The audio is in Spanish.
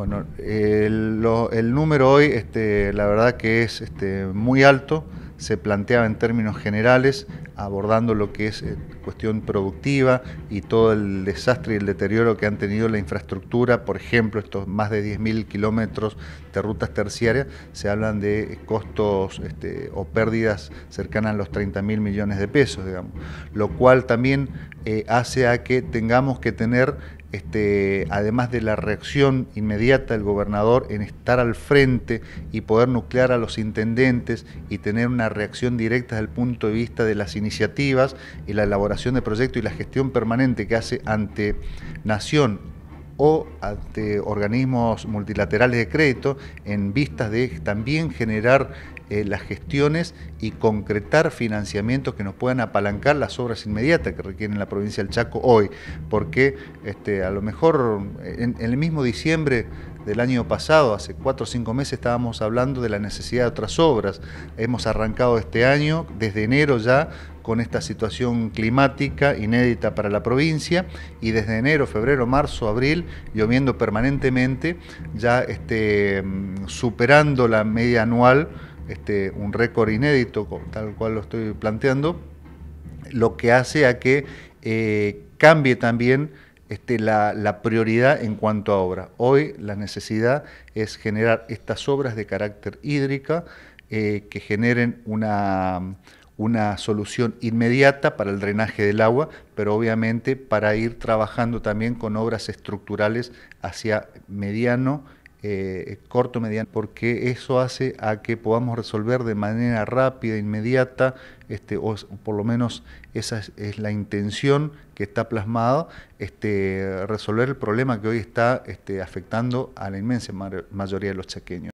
Bueno, el, número hoy, este, la verdad que es este, muy alto, se planteaba en términos generales, abordando lo que es eh, cuestión productiva y todo el desastre y el deterioro que han tenido la infraestructura, por ejemplo, estos más de 10.000 kilómetros de rutas terciarias, se hablan de costos este, o pérdidas cercanas a los 30.000 millones de pesos, digamos, lo cual también eh, hace a que tengamos que tener este, además de la reacción inmediata del gobernador en estar al frente y poder nuclear a los intendentes y tener una reacción directa desde el punto de vista de las iniciativas y la elaboración de proyectos y la gestión permanente que hace ante nación o ante organismos multilaterales de crédito en vistas de también generar eh, las gestiones y concretar financiamientos que nos puedan apalancar las obras inmediatas que requieren la provincia del Chaco hoy, porque este, a lo mejor en, el mismo diciembre del año pasado, hace cuatro o cinco meses estábamos hablando de la necesidad de otras obras. Hemos arrancado este año, desde enero ya, con esta situación climática inédita para la provincia y desde enero, febrero, marzo, abril, lloviendo permanentemente, ya este, mm, superando la media anual este, un récord inédito, tal cual lo estoy planteando, lo que hace a que eh, cambie también este, la, prioridad en cuanto a obra. Hoy la necesidad es generar estas obras de carácter hídrica eh, que generen una, una solución inmediata para el drenaje del agua, pero obviamente para ir trabajando también con obras estructurales hacia mediano eh, corto, mediano, porque eso hace a que podamos resolver de manera rápida, inmediata, este, o por lo menos esa es, la intención que está plasmada, este, resolver el problema que hoy está este, afectando a la inmensa mayoría de los chaqueños.